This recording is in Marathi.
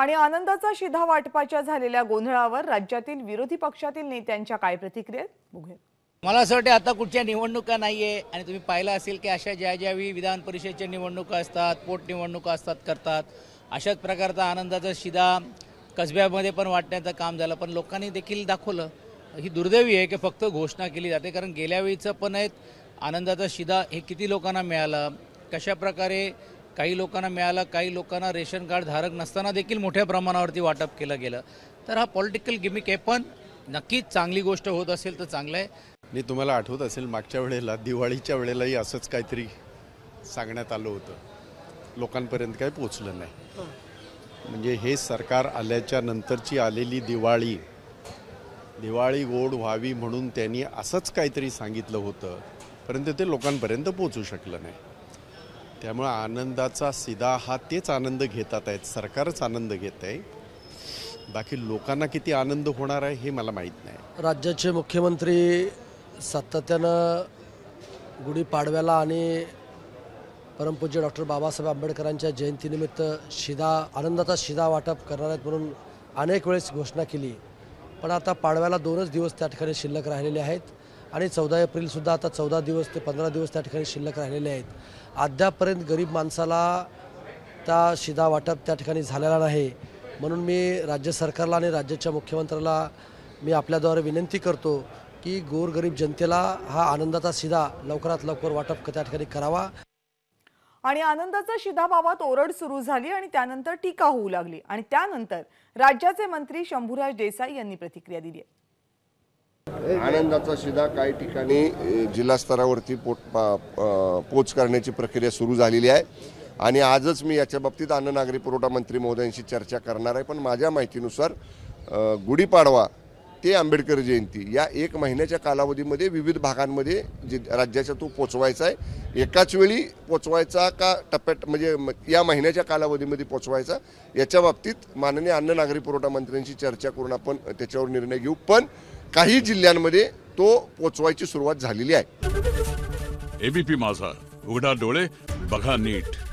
आणि आनंदाचा शिधा वाटपाच्या झालेल्या गोंधळावर राज्यातील विरोधी पक्षातील नेत्यांच्या काय प्रतिक्रिया बघूया मला असं वाटतं आता कुठच्या निवडणुका नाहीये आणि तुम्ही पाहिलं असेल की अशा ज्या ज्यावेळी विधान परिषदेच्या निवडणुका असतात पोटनिवडणुका असतात करतात अशाच प्रकारचा आनंदाचा शिधा कसब्यामध्ये पण वाटण्याचं काम झालं पण लोकांनी देखील दाखवलं ही दुर्दैवी आहे की फक्त घोषणा केली जाते कारण गेल्या वेळीचं पण आहेत आनंदाचा शिधा हे किती लोकांना मिळालं कशा प्रकारे काही लोकांना मिळालं काही लोकांना रेशन कार्ड धारक नसताना देखील मोठ्या प्रमाणावरती वाटप केलं गेलं तर हा पॉलिटिकल गिमिक आहे पण नक्कीच चांगली गोष्ट होत असेल तर चांगलं आहे मी तुम्हाला आठवत असेल मागच्या वेळेला दिवाळीच्या वेळेलाही असंच काहीतरी सांगण्यात आलं होतं लोकांपर्यंत काही पोचलं नाही म्हणजे हे सरकार आल्याच्या नंतरची आलेली दिवाळी दिवाळी गोड व्हावी म्हणून त्यांनी असंच काहीतरी सांगितलं होतं परंतु ते लोकांपर्यंत पोचू शकलं नाही त्यामुळं आनंदाचा सिदा हा तेच आनंद घेतात आहेत सरकारच आनंद घेत आहे बाकी लोकांना किती आनंद होणार आहे हे मला माहीत नाही राज्याचे मुख्यमंत्री सातत्यानं गुढीपाडव्याला आणि परमपूज्य डॉक्टर बाबासाहेब आंबेडकरांच्या जयंतीनिमित्त शिदा आनंदाचा शिदा वाटप करणार आहेत म्हणून अनेक वेळेस घोषणा केली पण आता पाडव्याला दोनच दिवस त्या ठिकाणी शिल्लक राहिलेले आहेत आणि चौदा एप्रिलसुद्धा आता चौदा दिवस ते पंधरा दिवस त्या ठिकाणी शिल्लक राहिलेले आहेत अद्यापर्यंत गरीब माणसाला त्या शिधा वाटप त्या ठिकाणी झालेला नाही म्हणून मी राज्य सरकारला आणि राज्याच्या मुख्यमंत्र्याला मी आपल्याद्वारे विनंती करतो की गोरगरीब जनतेला हा आनंदाचा शिधा लवकरात लवकर वाटप त्या ठिकाणी करावा आणि आनंदाचा शिधा बाबत ओरड सुरू झाली आणि त्यानंतर टीका होऊ लागली आणि त्यानंतर राज्याचे मंत्री शंभूराज देसाई यांनी प्रतिक्रिया दिली आहे आनंदाचा शिदा काही ठिकाणी स्तरावरती पोट पोच करण्याची प्रक्रिया सुरू झालेली आहे आणि आजच मी याच्या बाबतीत अन्न नागरी पुरवठा मंत्री महोदयांशी चर्चा करणार आहे पण माझ्या माहितीनुसार गुढीपाडवा ते आंबेडकर जयंती या एक महिन्याच्या कालावधीमध्ये विविध भागांमध्ये जे राज्याचा तो पोचवायचा आहे एकाच वेळी पोचवायचा का टप्प्यात म्हणजे या महिन्याच्या कालावधीमध्ये पोचवायचा याच्या बाबतीत माननीय अन्न नागरी पुरवठा मंत्र्यांशी चर्चा करून आपण त्याच्यावर निर्णय घेऊ पण काही जिल्ह्यांमध्ये तो पोचवायची सुरुवात झालेली आहे एबीपी माझा उघडा डोळे बघा नीट